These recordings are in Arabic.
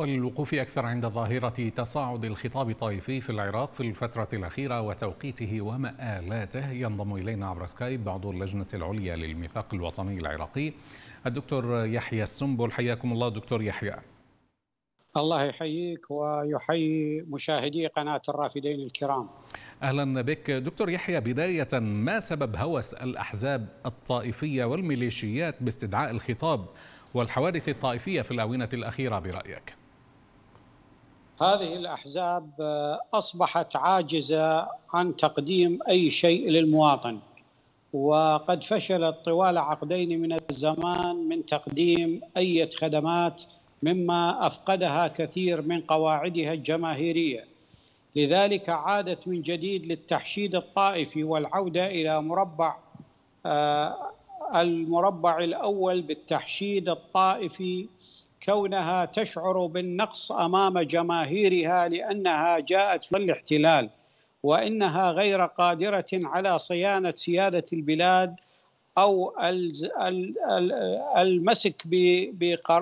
وللوقوف أكثر عند ظاهرة تصاعد الخطاب الطائفي في العراق في الفترة الأخيرة وتوقيته ومآلاته ينضم إلينا عبر سكايب عضو اللجنة العليا للميثاق الوطني العراقي الدكتور يحيى السنبل حياكم الله دكتور يحيى الله يحييك ويحيي مشاهدي قناة الرافدين الكرام أهلا بك دكتور يحيى بداية ما سبب هوس الأحزاب الطائفية والميليشيات باستدعاء الخطاب والحوادث الطائفية في الآونة الأخيرة برأيك؟ هذه الأحزاب آه، أصبحت عاجزة عن تقديم أي شيء للمواطن وقد فشلت طوال عقدين من الزمان من تقديم أي خدمات مما أفقدها كثير من قواعدها الجماهيرية لذلك عادت من جديد للتحشيد الطائفي والعودة إلى مربع آه، المربع الأول بالتحشيد الطائفي كونها تشعر بالنقص امام جماهيرها لانها جاءت في الاحتلال وانها غير قادره على صيانه سياده البلاد او المسك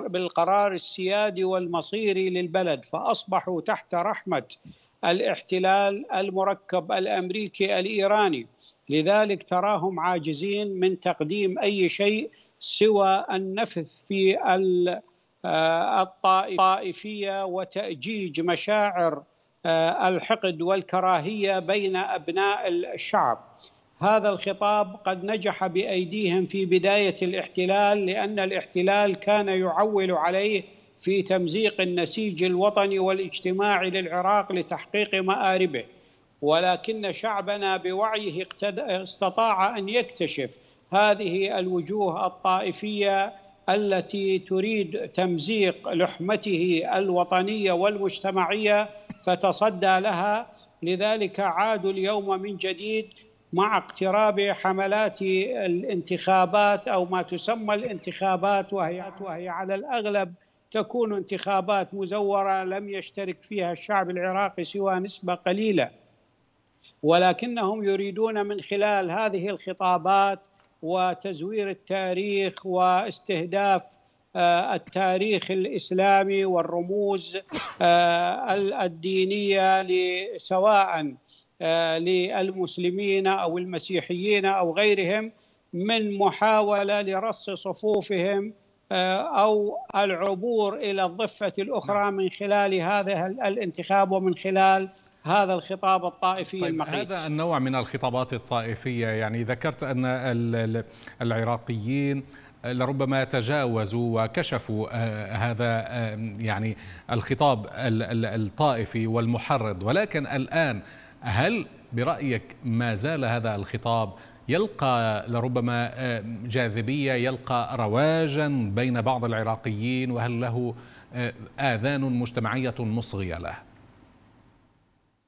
بالقرار السيادي والمصيري للبلد فاصبحوا تحت رحمه الاحتلال المركب الامريكي الايراني لذلك تراهم عاجزين من تقديم اي شيء سوى النفث في آه، الطائفيه وتاجيج مشاعر آه، الحقد والكراهيه بين ابناء الشعب هذا الخطاب قد نجح بايديهم في بدايه الاحتلال لان الاحتلال كان يعول عليه في تمزيق النسيج الوطني والاجتماعي للعراق لتحقيق ماربه ولكن شعبنا بوعيه استطاع ان يكتشف هذه الوجوه الطائفيه التي تريد تمزيق لحمته الوطنيه والمجتمعيه فتصدى لها لذلك عادوا اليوم من جديد مع اقتراب حملات الانتخابات او ما تسمى الانتخابات وهي وهي على الاغلب تكون انتخابات مزوره لم يشترك فيها الشعب العراقي سوى نسبه قليله ولكنهم يريدون من خلال هذه الخطابات وتزوير التاريخ واستهداف آه، التاريخ الاسلامي والرموز آه، الدينيه سواء آه، للمسلمين او المسيحيين او غيرهم من محاوله لرص صفوفهم آه، او العبور الى الضفه الاخرى نعم. من خلال هذا الانتخاب ومن خلال هذا الخطاب الطائفي طيب المقيت هذا النوع من الخطابات الطائفيه يعني ذكرت ان العراقيين لربما تجاوزوا وكشفوا آه، هذا آه، يعني الخطاب الطائفي والمحرض ولكن الان هل برايك ما زال هذا الخطاب يلقى لربما آه، جاذبية يلقى رواجا بين بعض العراقيين وهل له آه، آذان مجتمعية مصغية له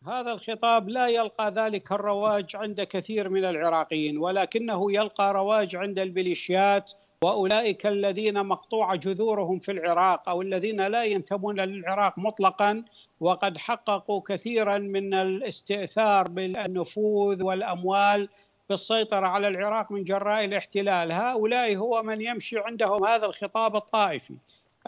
هذا الخطاب لا يلقى ذلك الرواج عند كثير من العراقيين ولكنه يلقى رواج عند البليشيات واولئك الذين مقطوع جذورهم في العراق او الذين لا ينتمون للعراق مطلقا وقد حققوا كثيرا من الاستئثار بالنفوذ والاموال بالسيطرة على العراق من جراء الاحتلال هؤلاء هو من يمشي عندهم هذا الخطاب الطائفي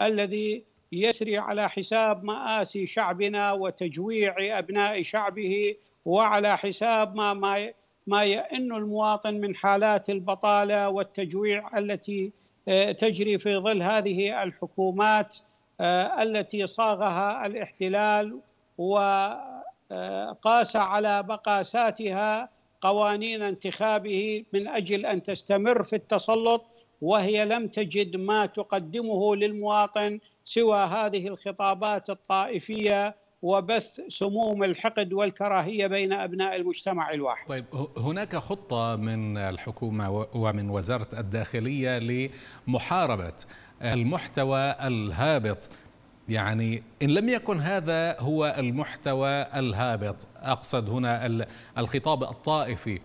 الذي يسري على حساب مآسي شعبنا وتجويع أبناء شعبه وعلى حساب ما ما ما يئن المواطن من حالات البطالة والتجويع التي آه، تجري في ظل هذه الحكومات آه، التي صاغها الاحتلال وقاس آه، على بقاساتها قوانين انتخابه من اجل ان تستمر في التسلط وهي لم تجد ما تقدمه للمواطن سوى هذه الخطابات الطائفيه وبث سموم الحقد والكراهيه بين ابناء المجتمع الواحد. طيب هناك خطه من الحكومه ومن وزاره الداخليه لمحاربه المحتوى الهابط يعني إن لم يكن هذا هو المحتوى الهابط أقصد هنا الخطاب الطائفي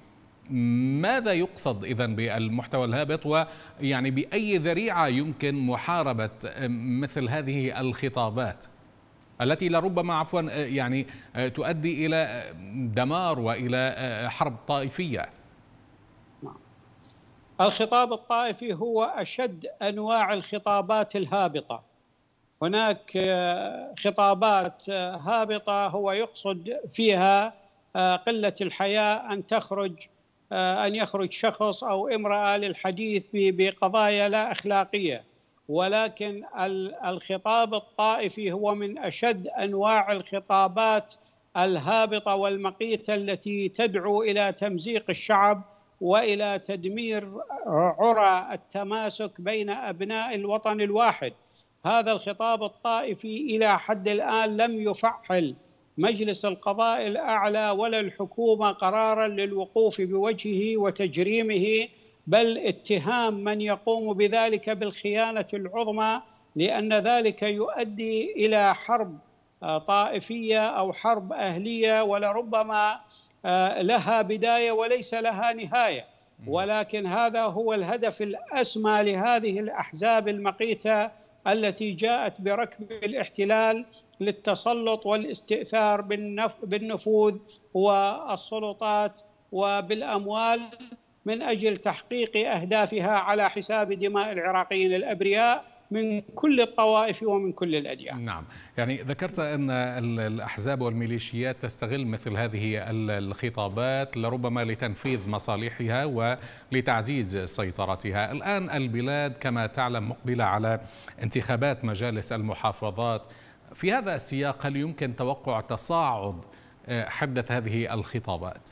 ماذا يقصد إذا بالمحتوى الهابط ويعني بأي ذريعة يمكن محاربة مثل هذه الخطابات التي لربما عفوا يعني تؤدي إلى دمار وإلى حرب طائفية نعم. الخطاب الطائفي هو أشد أنواع الخطابات الهابطة هناك آه، خطابات آه، هابطه هو يقصد فيها آه، قله الحياء ان تخرج ان يخرج شخص او امراه للحديث بقضايا لا اخلاقيه ولكن الخطاب الطائفي هو من اشد انواع الخطابات الهابطه والمقيته التي تدعو الى تمزيق الشعب والى تدمير عرى التماسك بين ابناء الوطن الواحد هذا الخطاب الطائفي الى حد الان لم يفعل مجلس القضاء الاعلى ولا الحكومه قرارا للوقوف بوجهه وتجريمه بل اتهام من يقوم بذلك بالخيانه العظمى لان ذلك يؤدي الى حرب آه، طائفيه او حرب اهليه ولربما آه، لها بدايه وليس لها نهايه ولكن هذا هو الهدف الاسمى لهذه الاحزاب المقيته التي جاءت بركب الاحتلال للتسلط والاستئثار بالنفوذ والسلطات وبالاموال من اجل تحقيق اهدافها على حساب دماء العراقيين الابرياء من كل الطوائف ومن كل الأديان نعم يعني ذكرت أن الأحزاب والميليشيات تستغل مثل هذه الخطابات لربما لتنفيذ مصالحها ولتعزيز سيطرتها الآن البلاد كما تعلم مقبلة على انتخابات مجالس المحافظات في هذا السياق هل يمكن توقع تصاعد آه، حدة هذه الخطابات؟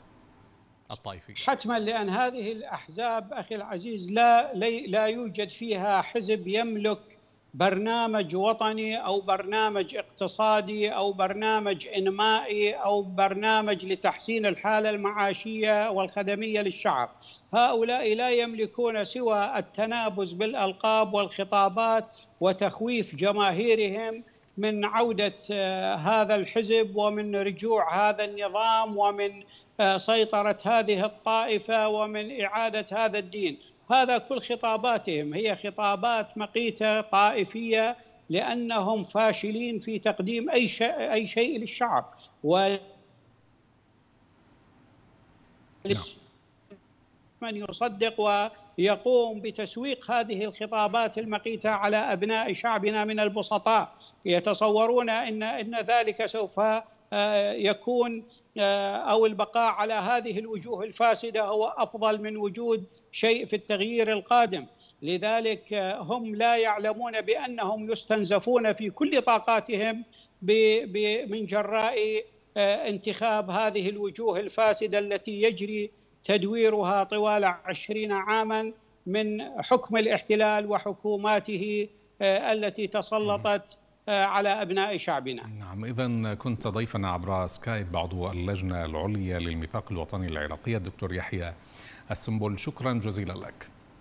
الطائفية حتما لأن هذه الأحزاب أخي العزيز لا, لا يوجد فيها حزب يملك برنامج وطني او برنامج اقتصادي او برنامج انمائي او برنامج لتحسين الحاله المعاشيه والخدميه للشعب. هؤلاء لا يملكون سوى التنابز بالالقاب والخطابات وتخويف جماهيرهم من عودة آه، هذا الحزب ومن رجوع هذا النظام ومن آه، سيطرة هذه الطائفة ومن إعادة هذا الدين هذا كل خطاباتهم هي خطابات مقيتة طائفية لأنهم فاشلين في تقديم أي, شيء أي شيء للشعب و... نعم. من يصدق ويقوم بتسويق هذه الخطابات المقيته على ابناء شعبنا من البسطاء يتصورون ان ان ذلك سوف آه، يكون آه، او البقاء على هذه الوجوه الفاسده هو افضل من وجود شيء في التغيير القادم لذلك آه، هم لا يعلمون بانهم يستنزفون في كل طاقاتهم من جراء انتخاب هذه الوجوه الفاسده التي يجري تدويرها طوال عشرين عاما من حكم الاحتلال وحكوماته آه، التي تسلطت آه، على أبناء شعبنا نعم إذا كنت ضيفنا عبر سكايب عضو اللجنة العليا للميثاق الوطني العراقي الدكتور يحيى السنبل شكرا جزيلا لك